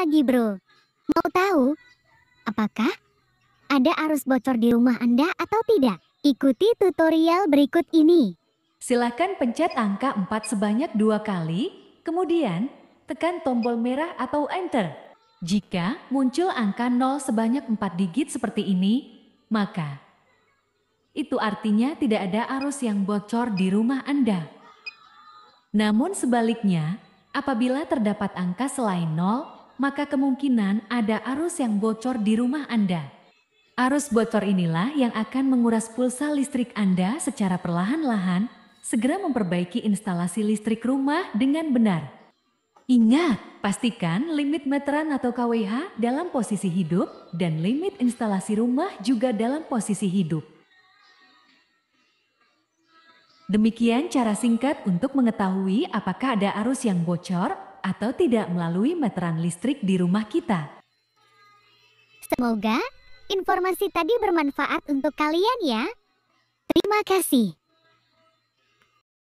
lagi bro. Mau tahu? Apakah ada arus bocor di rumah Anda atau tidak? Ikuti tutorial berikut ini. Silakan pencet angka 4 sebanyak dua kali, kemudian tekan tombol merah atau enter. Jika muncul angka 0 sebanyak 4 digit seperti ini, maka itu artinya tidak ada arus yang bocor di rumah Anda. Namun sebaliknya, apabila terdapat angka selain 0, maka kemungkinan ada arus yang bocor di rumah Anda. Arus bocor inilah yang akan menguras pulsa listrik Anda secara perlahan-lahan, segera memperbaiki instalasi listrik rumah dengan benar. Ingat, pastikan limit meteran atau KWH dalam posisi hidup dan limit instalasi rumah juga dalam posisi hidup. Demikian cara singkat untuk mengetahui apakah ada arus yang bocor atau tidak melalui meteran listrik di rumah kita. Semoga informasi tadi bermanfaat untuk kalian ya. Terima kasih.